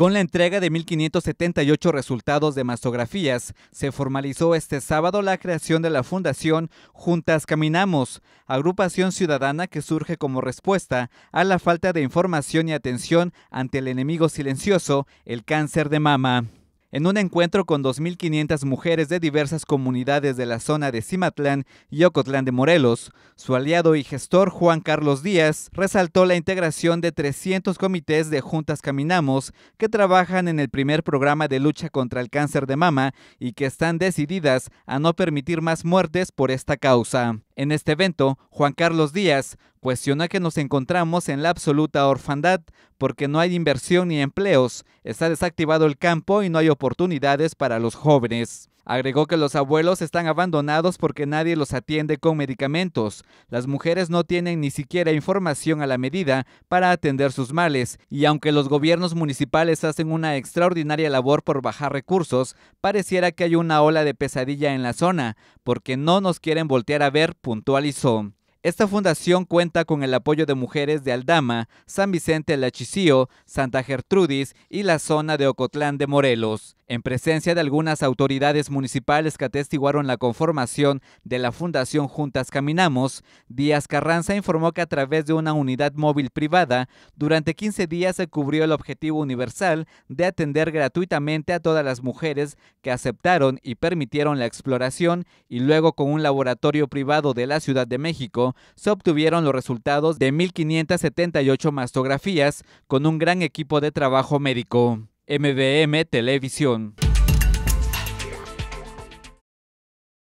Con la entrega de 1.578 resultados de mastografías, se formalizó este sábado la creación de la Fundación Juntas Caminamos, agrupación ciudadana que surge como respuesta a la falta de información y atención ante el enemigo silencioso, el cáncer de mama. En un encuentro con 2.500 mujeres de diversas comunidades de la zona de Cimatlán y Ocotlán de Morelos, su aliado y gestor Juan Carlos Díaz resaltó la integración de 300 comités de Juntas Caminamos que trabajan en el primer programa de lucha contra el cáncer de mama y que están decididas a no permitir más muertes por esta causa. En este evento, Juan Carlos Díaz cuestiona que nos encontramos en la absoluta orfandad porque no hay inversión ni empleos, está desactivado el campo y no hay oportunidades para los jóvenes. Agregó que los abuelos están abandonados porque nadie los atiende con medicamentos. Las mujeres no tienen ni siquiera información a la medida para atender sus males y aunque los gobiernos municipales hacen una extraordinaria labor por bajar recursos, pareciera que hay una ola de pesadilla en la zona porque no nos quieren voltear a ver, puntualizó. Esta fundación cuenta con el apoyo de mujeres de Aldama, San Vicente Lachicío, Santa Gertrudis y la zona de Ocotlán de Morelos. En presencia de algunas autoridades municipales que atestiguaron la conformación de la Fundación Juntas Caminamos, Díaz Carranza informó que a través de una unidad móvil privada, durante 15 días se cubrió el objetivo universal de atender gratuitamente a todas las mujeres que aceptaron y permitieron la exploración y luego con un laboratorio privado de la Ciudad de México se obtuvieron los resultados de 1.578 mastografías con un gran equipo de trabajo médico. MVM Televisión.